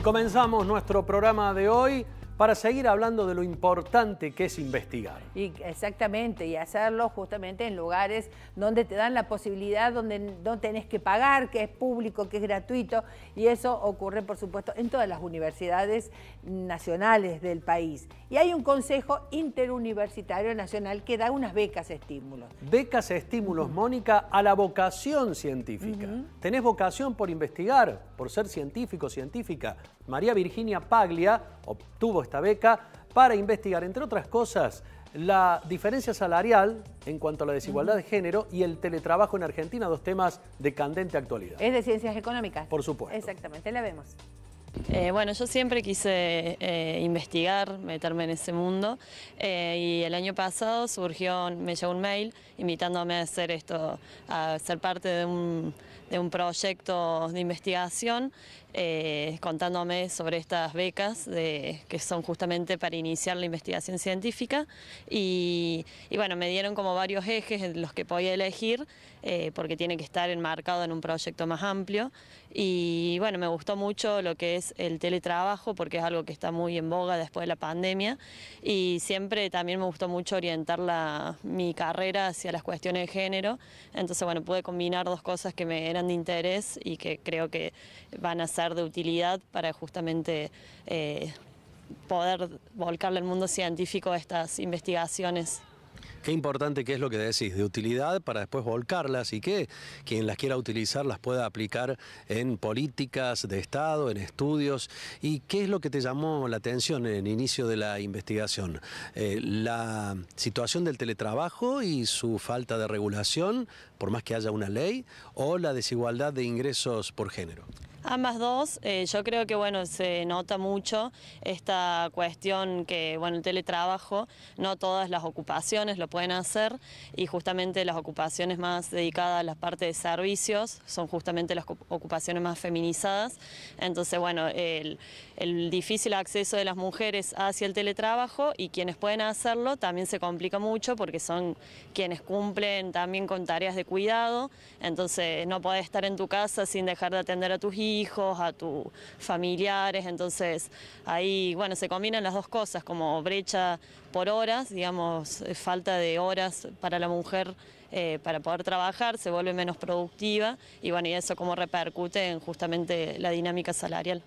Y comenzamos nuestro programa de hoy para seguir hablando de lo importante que es investigar. Y exactamente, y hacerlo justamente en lugares donde te dan la posibilidad, donde no tenés que pagar, que es público, que es gratuito, y eso ocurre, por supuesto, en todas las universidades nacionales del país. Y hay un Consejo Interuniversitario Nacional que da unas becas estímulos. Becas estímulos, Mónica, a la vocación científica. Tenés vocación por investigar, por ser científico, científica, María Virginia Paglia obtuvo esta beca para investigar, entre otras cosas, la diferencia salarial en cuanto a la desigualdad de género y el teletrabajo en Argentina, dos temas de candente actualidad. Es de ciencias económicas. Por supuesto. Exactamente, la vemos. Eh, bueno, yo siempre quise eh, investigar, meterme en ese mundo eh, y el año pasado surgió, me llegó un mail invitándome a hacer esto, a ser parte de un, proyecto de investigación contándome sobre estas becas de, que son justamente para iniciar la investigación científica y, y, bueno, me dieron como varios ejes los que podía elegir porque tiene que estar enmarcado en un proyecto más amplio y bueno, me gustó mucho lo que es el teletrabajo, porque es algo que está muy en boga después de la pandemia. Y siempre también me gustó mucho orientar mi carrera hacia las cuestiones de género. Entonces, bueno, pude combinar dos cosas que me eran de interés y que creo que van a ser de utilidad para justamente eh, poder volcarle al mundo científico estas investigaciones. Qué importante que es lo que decís, de utilidad para después volcarlas y que quien las quiera utilizar las pueda aplicar en políticas de Estado, en estudios. ¿Y qué es lo que te llamó la atención en el inicio de la investigación? Eh, la situación del teletrabajo y su falta de regulación, por más que haya una ley, o la desigualdad de ingresos por género. Ambas dos, eh, yo creo que bueno, se nota mucho esta cuestión que bueno, el teletrabajo, no todas las ocupaciones lo pueden hacer y justamente las ocupaciones más dedicadas a las partes de servicios son justamente las ocupaciones más feminizadas. Entonces, bueno, el, el difícil acceso de las mujeres hacia el teletrabajo y quienes pueden hacerlo también se complica mucho porque son quienes cumplen también con tareas de cuidado, entonces no podés estar en tu casa sin dejar de atender a tus hijos hijos, a tus familiares, entonces ahí, bueno, se combinan las dos cosas, como brecha por horas, digamos, eh, falta de horas para la mujer eh, para poder trabajar, se vuelve menos productiva y bueno, y eso como repercute en justamente la dinámica salarial.